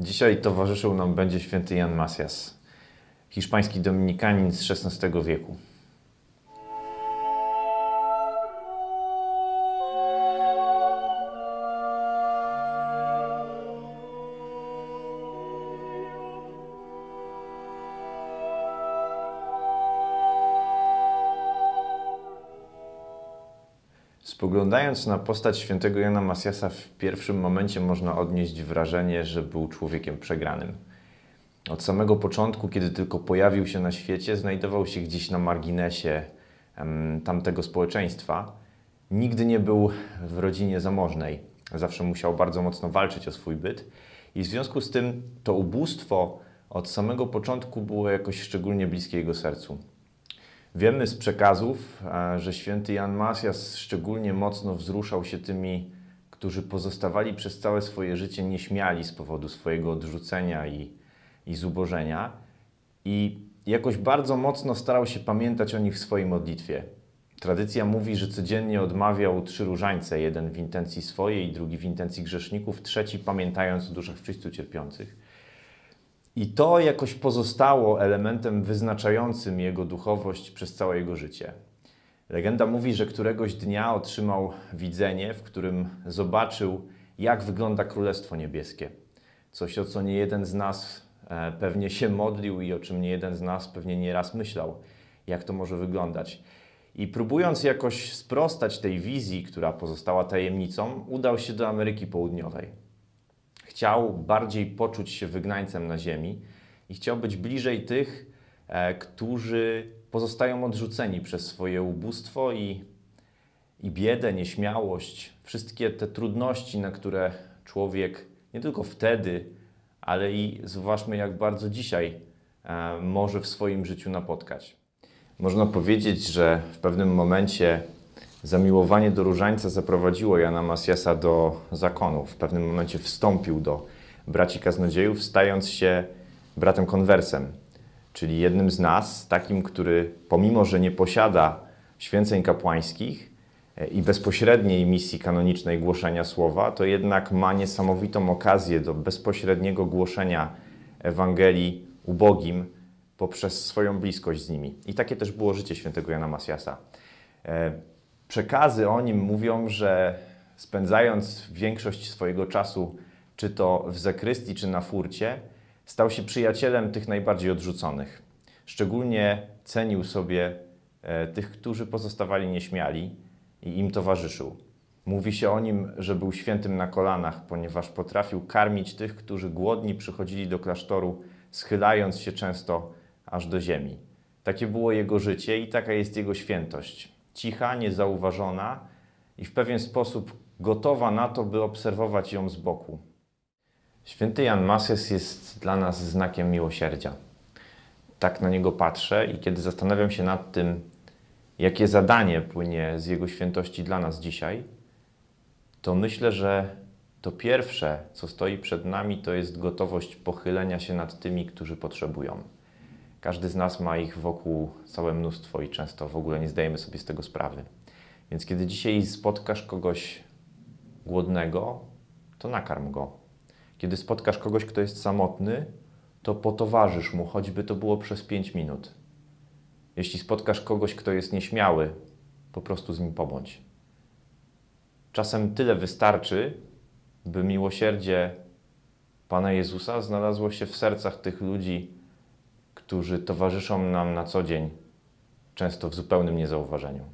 Dzisiaj towarzyszył nam będzie święty Jan Masias, hiszpański dominikanin z XVI wieku. Spoglądając na postać świętego Jana Masjasa, w pierwszym momencie można odnieść wrażenie, że był człowiekiem przegranym. Od samego początku, kiedy tylko pojawił się na świecie, znajdował się gdzieś na marginesie tamtego społeczeństwa. Nigdy nie był w rodzinie zamożnej. Zawsze musiał bardzo mocno walczyć o swój byt. I w związku z tym to ubóstwo od samego początku było jakoś szczególnie bliskie jego sercu. Wiemy z przekazów, e, że święty Jan Masjas szczególnie mocno wzruszał się tymi, którzy pozostawali przez całe swoje życie nieśmiali z powodu swojego odrzucenia i, i zubożenia. I jakoś bardzo mocno starał się pamiętać o nich w swojej modlitwie. Tradycja mówi, że codziennie odmawiał trzy różańce, jeden w intencji swojej, drugi w intencji grzeszników, trzeci pamiętając o duszach w cierpiących. I to jakoś pozostało elementem wyznaczającym jego duchowość przez całe jego życie. Legenda mówi, że któregoś dnia otrzymał widzenie, w którym zobaczył, jak wygląda Królestwo Niebieskie. Coś, o co nie jeden z nas e, pewnie się modlił i o czym nie jeden z nas pewnie nieraz myślał, jak to może wyglądać. I próbując jakoś sprostać tej wizji, która pozostała tajemnicą, udał się do Ameryki Południowej chciał bardziej poczuć się wygnańcem na ziemi i chciał być bliżej tych, e, którzy pozostają odrzuceni przez swoje ubóstwo i, i biedę, nieśmiałość, wszystkie te trudności, na które człowiek nie tylko wtedy, ale i zważmy, jak bardzo dzisiaj e, może w swoim życiu napotkać. Można powiedzieć, że w pewnym momencie Zamiłowanie do różańca zaprowadziło Jana Masjasa do zakonu. W pewnym momencie wstąpił do braci kaznodziejów, stając się bratem konwersem, czyli jednym z nas, takim, który pomimo, że nie posiada święceń kapłańskich e, i bezpośredniej misji kanonicznej głoszenia słowa, to jednak ma niesamowitą okazję do bezpośredniego głoszenia Ewangelii ubogim poprzez swoją bliskość z nimi. I takie też było życie świętego Jana Masjasa. E, Przekazy o nim mówią, że spędzając większość swojego czasu czy to w zakrystii, czy na furcie, stał się przyjacielem tych najbardziej odrzuconych. Szczególnie cenił sobie e, tych, którzy pozostawali nieśmiali i im towarzyszył. Mówi się o nim, że był świętym na kolanach, ponieważ potrafił karmić tych, którzy głodni przychodzili do klasztoru, schylając się często aż do ziemi. Takie było jego życie i taka jest jego świętość cicha, niezauważona i w pewien sposób gotowa na to, by obserwować ją z boku. Święty Jan Mases jest dla nas znakiem miłosierdzia. Tak na niego patrzę i kiedy zastanawiam się nad tym, jakie zadanie płynie z jego świętości dla nas dzisiaj, to myślę, że to pierwsze, co stoi przed nami, to jest gotowość pochylenia się nad tymi, którzy potrzebują. Każdy z nas ma ich wokół całe mnóstwo i często w ogóle nie zdajemy sobie z tego sprawy. Więc kiedy dzisiaj spotkasz kogoś głodnego, to nakarm go. Kiedy spotkasz kogoś, kto jest samotny, to potowarzysz mu, choćby to było przez 5 minut. Jeśli spotkasz kogoś, kto jest nieśmiały, po prostu z nim pobądź. Czasem tyle wystarczy, by miłosierdzie Pana Jezusa znalazło się w sercach tych ludzi, którzy towarzyszą nam na co dzień, często w zupełnym niezauważeniu.